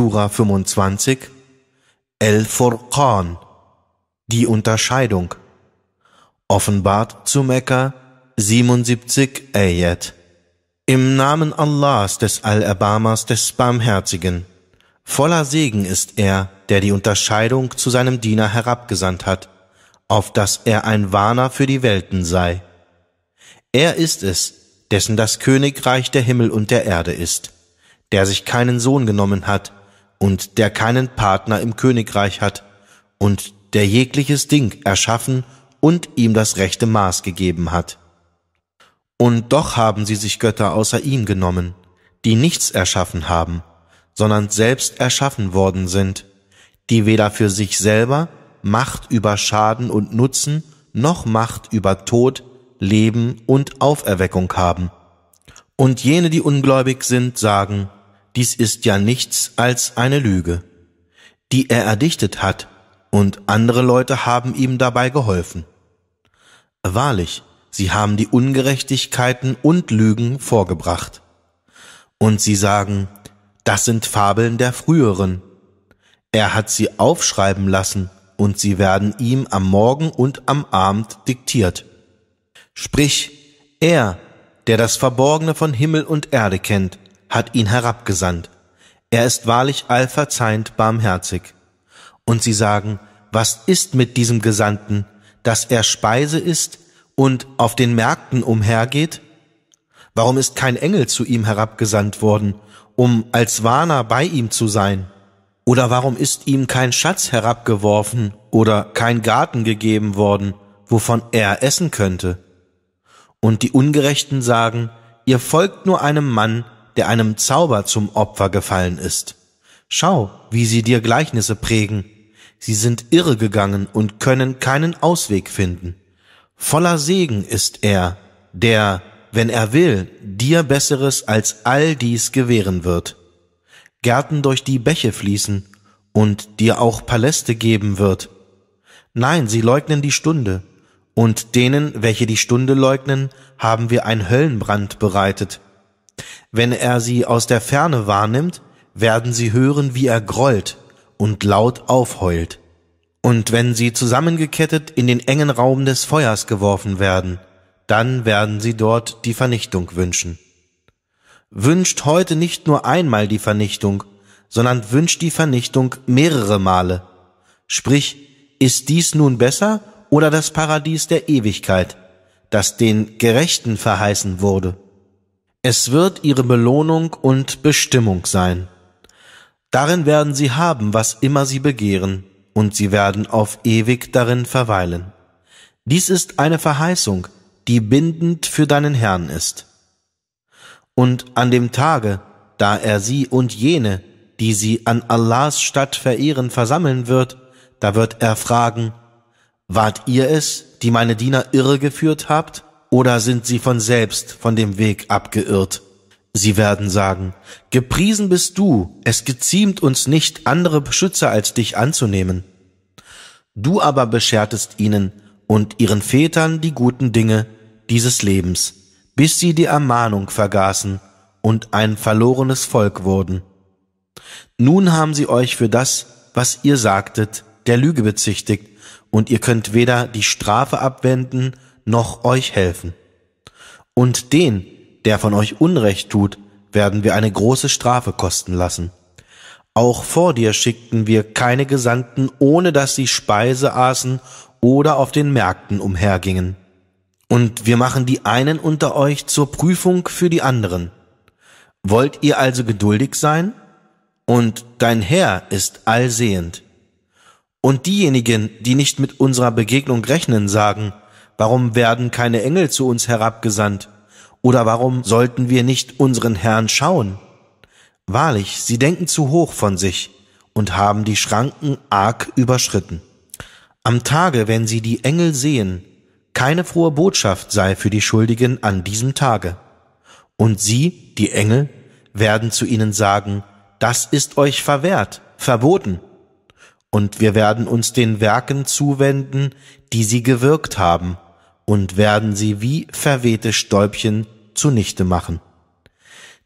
Sura 25, El-Furqan, die Unterscheidung, offenbart zu Mekka 77 Ayat. Im Namen Allahs des Allerbarmers des Barmherzigen. Voller Segen ist er, der die Unterscheidung zu seinem Diener herabgesandt hat, auf dass er ein Warner für die Welten sei. Er ist es, dessen das Königreich der Himmel und der Erde ist, der sich keinen Sohn genommen hat, und der keinen Partner im Königreich hat und der jegliches Ding erschaffen und ihm das rechte Maß gegeben hat. Und doch haben sie sich Götter außer ihm genommen, die nichts erschaffen haben, sondern selbst erschaffen worden sind, die weder für sich selber Macht über Schaden und Nutzen noch Macht über Tod, Leben und Auferweckung haben. Und jene, die ungläubig sind, sagen, dies ist ja nichts als eine Lüge, die er erdichtet hat, und andere Leute haben ihm dabei geholfen. Wahrlich, sie haben die Ungerechtigkeiten und Lügen vorgebracht. Und sie sagen, das sind Fabeln der früheren. Er hat sie aufschreiben lassen, und sie werden ihm am Morgen und am Abend diktiert. Sprich, er, der das Verborgene von Himmel und Erde kennt, hat ihn herabgesandt. Er ist wahrlich allverzeihend barmherzig. Und sie sagen, was ist mit diesem Gesandten, dass er Speise ist und auf den Märkten umhergeht? Warum ist kein Engel zu ihm herabgesandt worden, um als Warner bei ihm zu sein? Oder warum ist ihm kein Schatz herabgeworfen oder kein Garten gegeben worden, wovon er essen könnte? Und die Ungerechten sagen, ihr folgt nur einem Mann, der einem Zauber zum Opfer gefallen ist. Schau, wie sie dir Gleichnisse prägen. Sie sind irregegangen und können keinen Ausweg finden. Voller Segen ist er, der, wenn er will, dir Besseres als all dies gewähren wird. Gärten durch die Bäche fließen und dir auch Paläste geben wird. Nein, sie leugnen die Stunde, und denen, welche die Stunde leugnen, haben wir ein Höllenbrand bereitet. Wenn er sie aus der Ferne wahrnimmt, werden sie hören, wie er grollt und laut aufheult. Und wenn sie zusammengekettet in den engen Raum des Feuers geworfen werden, dann werden sie dort die Vernichtung wünschen. Wünscht heute nicht nur einmal die Vernichtung, sondern wünscht die Vernichtung mehrere Male. Sprich, ist dies nun besser oder das Paradies der Ewigkeit, das den Gerechten verheißen wurde? Es wird ihre Belohnung und Bestimmung sein. Darin werden sie haben, was immer sie begehren, und sie werden auf ewig darin verweilen. Dies ist eine Verheißung, die bindend für deinen Herrn ist. Und an dem Tage, da er sie und jene, die sie an Allahs Stadt verehren, versammeln wird, da wird er fragen, Wart ihr es, die meine Diener irregeführt habt? oder sind sie von selbst von dem Weg abgeirrt? Sie werden sagen, gepriesen bist du, es geziemt uns nicht, andere Beschützer als dich anzunehmen. Du aber beschertest ihnen und ihren Vätern die guten Dinge dieses Lebens, bis sie die Ermahnung vergaßen und ein verlorenes Volk wurden. Nun haben sie euch für das, was ihr sagtet, der Lüge bezichtigt, und ihr könnt weder die Strafe abwenden, noch euch helfen. Und den, der von euch Unrecht tut, werden wir eine große Strafe kosten lassen. Auch vor dir schickten wir keine Gesandten, ohne dass sie Speise aßen oder auf den Märkten umhergingen. Und wir machen die einen unter euch zur Prüfung für die anderen. Wollt ihr also geduldig sein? Und dein Herr ist allsehend. Und diejenigen, die nicht mit unserer Begegnung rechnen, sagen, Warum werden keine Engel zu uns herabgesandt? Oder warum sollten wir nicht unseren Herrn schauen? Wahrlich, sie denken zu hoch von sich und haben die Schranken arg überschritten. Am Tage, wenn sie die Engel sehen, keine frohe Botschaft sei für die Schuldigen an diesem Tage. Und sie, die Engel, werden zu ihnen sagen, das ist euch verwehrt, verboten. Und wir werden uns den Werken zuwenden, die sie gewirkt haben, und werden sie wie verwehte Stäubchen zunichte machen.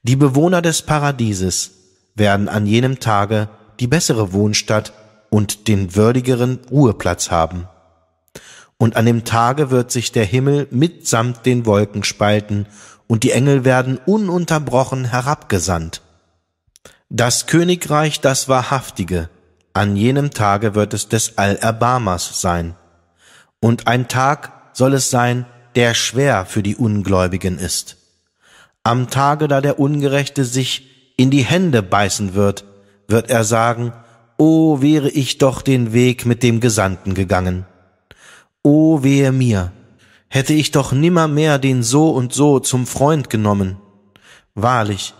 Die Bewohner des Paradieses werden an jenem Tage die bessere Wohnstatt und den würdigeren Ruheplatz haben. Und an dem Tage wird sich der Himmel mitsamt den Wolken spalten, und die Engel werden ununterbrochen herabgesandt. Das Königreich, das Wahrhaftige, an jenem Tage wird es des Allerbarmers sein. Und ein Tag soll es sein, der schwer für die Ungläubigen ist. Am Tage, da der Ungerechte sich in die Hände beißen wird, wird er sagen, O wäre ich doch den Weg mit dem Gesandten gegangen. O wehe mir, hätte ich doch nimmermehr den so und so zum Freund genommen. Wahrlich,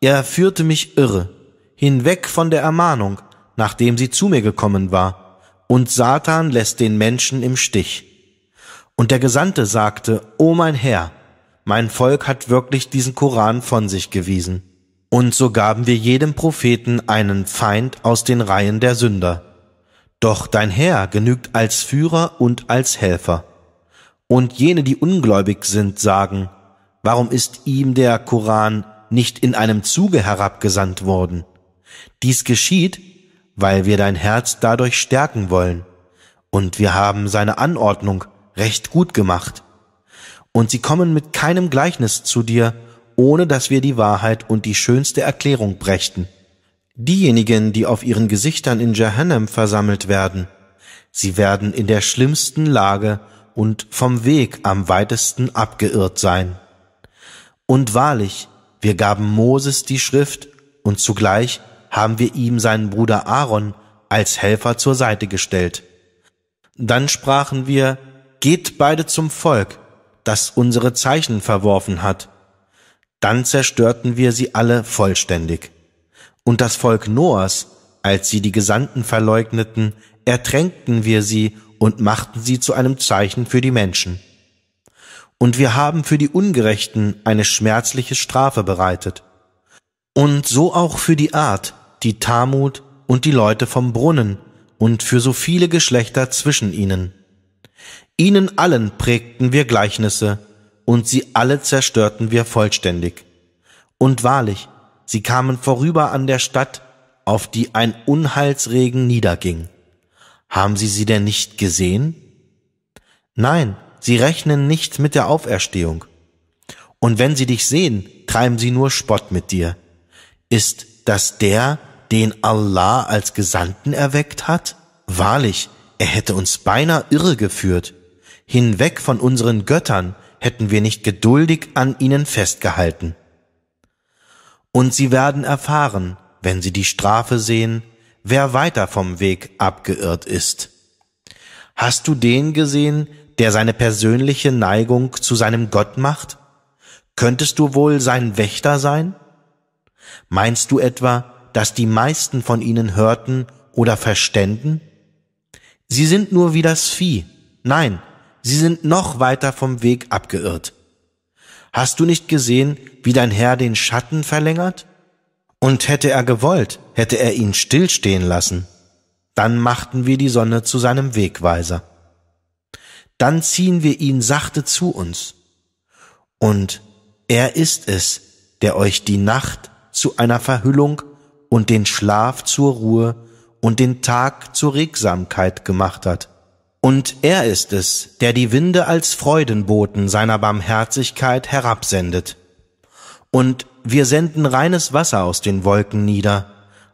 er führte mich irre, hinweg von der Ermahnung, nachdem sie zu mir gekommen war, und Satan lässt den Menschen im Stich. Und der Gesandte sagte, O mein Herr, mein Volk hat wirklich diesen Koran von sich gewiesen. Und so gaben wir jedem Propheten einen Feind aus den Reihen der Sünder. Doch dein Herr genügt als Führer und als Helfer. Und jene, die ungläubig sind, sagen, warum ist ihm der Koran nicht in einem Zuge herabgesandt worden? Dies geschieht, weil wir dein Herz dadurch stärken wollen. Und wir haben seine Anordnung, recht gut gemacht. Und sie kommen mit keinem Gleichnis zu dir, ohne dass wir die Wahrheit und die schönste Erklärung brächten. Diejenigen, die auf ihren Gesichtern in Jahannam versammelt werden, sie werden in der schlimmsten Lage und vom Weg am weitesten abgeirrt sein. Und wahrlich, wir gaben Moses die Schrift und zugleich haben wir ihm seinen Bruder Aaron als Helfer zur Seite gestellt. Dann sprachen wir, geht beide zum Volk, das unsere Zeichen verworfen hat. Dann zerstörten wir sie alle vollständig. Und das Volk Noahs, als sie die Gesandten verleugneten, ertränkten wir sie und machten sie zu einem Zeichen für die Menschen. Und wir haben für die Ungerechten eine schmerzliche Strafe bereitet. Und so auch für die Art, die Tamut und die Leute vom Brunnen und für so viele Geschlechter zwischen ihnen. Ihnen allen prägten wir Gleichnisse, und sie alle zerstörten wir vollständig. Und wahrlich, sie kamen vorüber an der Stadt, auf die ein Unheilsregen niederging. Haben Sie sie denn nicht gesehen? Nein, sie rechnen nicht mit der Auferstehung. Und wenn sie dich sehen, treiben sie nur Spott mit dir. Ist das der, den Allah als Gesandten erweckt hat? Wahrlich, er hätte uns beinahe irregeführt hinweg von unseren Göttern hätten wir nicht geduldig an ihnen festgehalten. Und sie werden erfahren, wenn sie die Strafe sehen, wer weiter vom Weg abgeirrt ist. Hast du den gesehen, der seine persönliche Neigung zu seinem Gott macht? Könntest du wohl sein Wächter sein? Meinst du etwa, dass die meisten von ihnen hörten oder verständen? Sie sind nur wie das Vieh, nein, sie sind noch weiter vom Weg abgeirrt. Hast du nicht gesehen, wie dein Herr den Schatten verlängert? Und hätte er gewollt, hätte er ihn stillstehen lassen. Dann machten wir die Sonne zu seinem Wegweiser. Dann ziehen wir ihn sachte zu uns. Und er ist es, der euch die Nacht zu einer Verhüllung und den Schlaf zur Ruhe und den Tag zur Regsamkeit gemacht hat und er ist es, der die Winde als Freudenboten seiner Barmherzigkeit herabsendet. Und wir senden reines Wasser aus den Wolken nieder,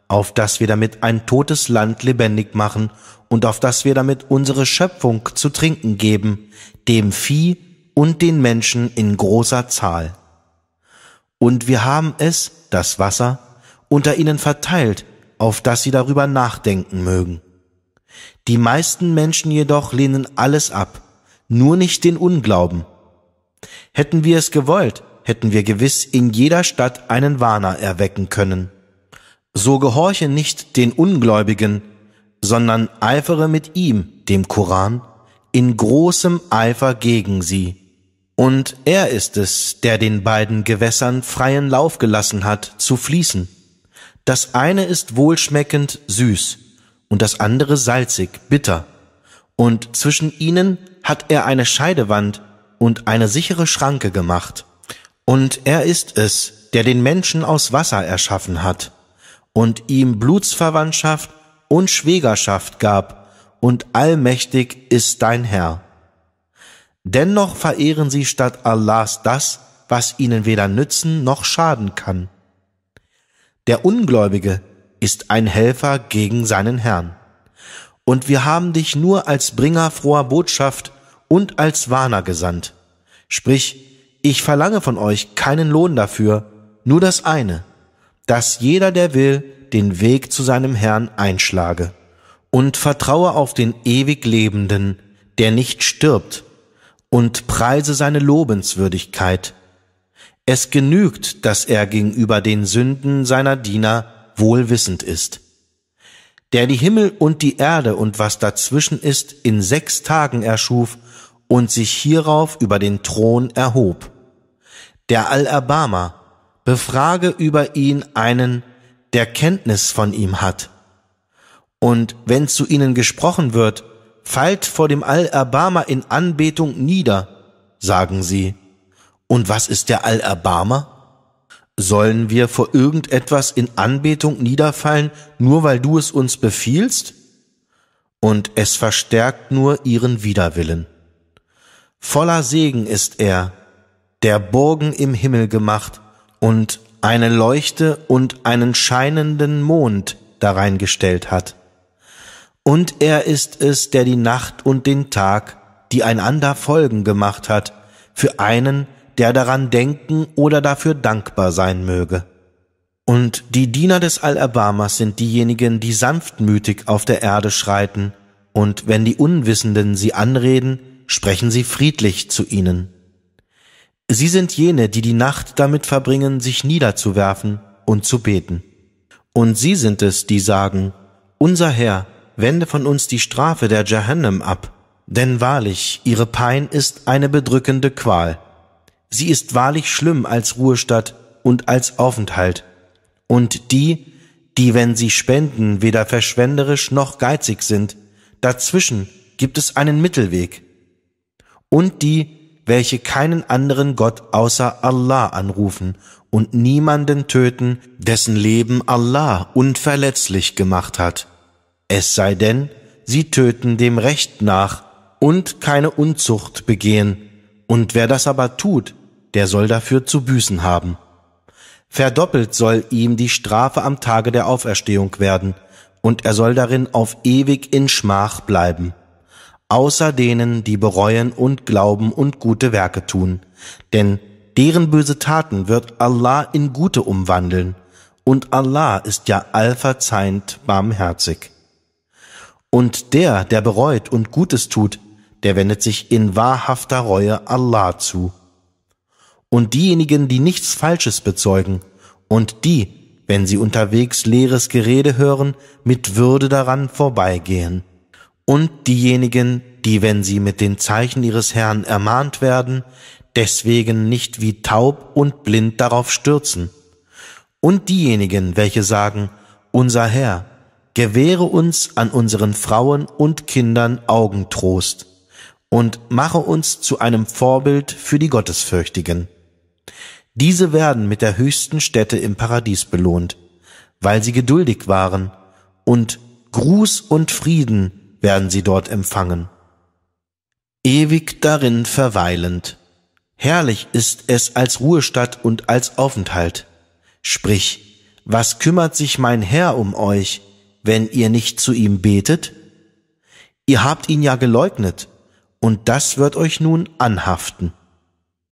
auf das wir damit ein totes Land lebendig machen und auf das wir damit unsere Schöpfung zu trinken geben, dem Vieh und den Menschen in großer Zahl. Und wir haben es, das Wasser, unter ihnen verteilt, auf das sie darüber nachdenken mögen. Die meisten Menschen jedoch lehnen alles ab, nur nicht den Unglauben. Hätten wir es gewollt, hätten wir gewiss in jeder Stadt einen Warner erwecken können. So gehorche nicht den Ungläubigen, sondern eifere mit ihm, dem Koran, in großem Eifer gegen sie. Und er ist es, der den beiden Gewässern freien Lauf gelassen hat, zu fließen. Das eine ist wohlschmeckend süß, und das andere salzig, bitter. Und zwischen ihnen hat er eine Scheidewand und eine sichere Schranke gemacht. Und er ist es, der den Menschen aus Wasser erschaffen hat und ihm Blutsverwandtschaft und Schwägerschaft gab, und allmächtig ist dein Herr. Dennoch verehren sie statt Allahs das, was ihnen weder nützen noch schaden kann. Der Ungläubige ist ein Helfer gegen seinen Herrn. Und wir haben dich nur als Bringer froher Botschaft und als Warner gesandt. Sprich, ich verlange von euch keinen Lohn dafür, nur das eine, dass jeder, der will, den Weg zu seinem Herrn einschlage und vertraue auf den ewig Lebenden, der nicht stirbt, und preise seine Lobenswürdigkeit. Es genügt, dass er gegenüber den Sünden seiner Diener wohlwissend ist. Der die Himmel und die Erde und was dazwischen ist in sechs Tagen erschuf und sich hierauf über den Thron erhob. Der Allerbarmer, befrage über ihn einen, der Kenntnis von ihm hat. Und wenn zu ihnen gesprochen wird, fallt vor dem Allerbarmer in Anbetung nieder, sagen sie. Und was ist der Allerbarmer? Sollen wir vor irgendetwas in Anbetung niederfallen, nur weil du es uns befiehlst? Und es verstärkt nur ihren Widerwillen. Voller Segen ist er, der Burgen im Himmel gemacht und eine Leuchte und einen scheinenden Mond dareingestellt hat. Und er ist es, der die Nacht und den Tag, die einander folgen gemacht hat, für einen, der daran denken oder dafür dankbar sein möge. Und die Diener des Allerbamas sind diejenigen, die sanftmütig auf der Erde schreiten, und wenn die Unwissenden sie anreden, sprechen sie friedlich zu ihnen. Sie sind jene, die die Nacht damit verbringen, sich niederzuwerfen und zu beten. Und sie sind es, die sagen, unser Herr, wende von uns die Strafe der Jahannam ab, denn wahrlich, ihre Pein ist eine bedrückende Qual. Sie ist wahrlich schlimm als Ruhestadt und als Aufenthalt. Und die, die, wenn sie spenden, weder verschwenderisch noch geizig sind, dazwischen gibt es einen Mittelweg. Und die, welche keinen anderen Gott außer Allah anrufen und niemanden töten, dessen Leben Allah unverletzlich gemacht hat. Es sei denn, sie töten dem Recht nach und keine Unzucht begehen, und wer das aber tut, der soll dafür zu büßen haben. Verdoppelt soll ihm die Strafe am Tage der Auferstehung werden, und er soll darin auf ewig in Schmach bleiben, außer denen, die bereuen und glauben und gute Werke tun, denn deren böse Taten wird Allah in gute umwandeln, und Allah ist ja allverzeihend barmherzig. Und der, der bereut und Gutes tut, der wendet sich in wahrhafter Reue Allah zu. Und diejenigen, die nichts Falsches bezeugen, und die, wenn sie unterwegs leeres Gerede hören, mit Würde daran vorbeigehen. Und diejenigen, die, wenn sie mit den Zeichen ihres Herrn ermahnt werden, deswegen nicht wie taub und blind darauf stürzen. Und diejenigen, welche sagen, unser Herr, gewähre uns an unseren Frauen und Kindern Augentrost und mache uns zu einem Vorbild für die Gottesfürchtigen. Diese werden mit der höchsten Stätte im Paradies belohnt, weil sie geduldig waren, und Gruß und Frieden werden sie dort empfangen. Ewig darin verweilend. Herrlich ist es als Ruhestadt und als Aufenthalt. Sprich, was kümmert sich mein Herr um euch, wenn ihr nicht zu ihm betet? Ihr habt ihn ja geleugnet und das wird euch nun anhaften.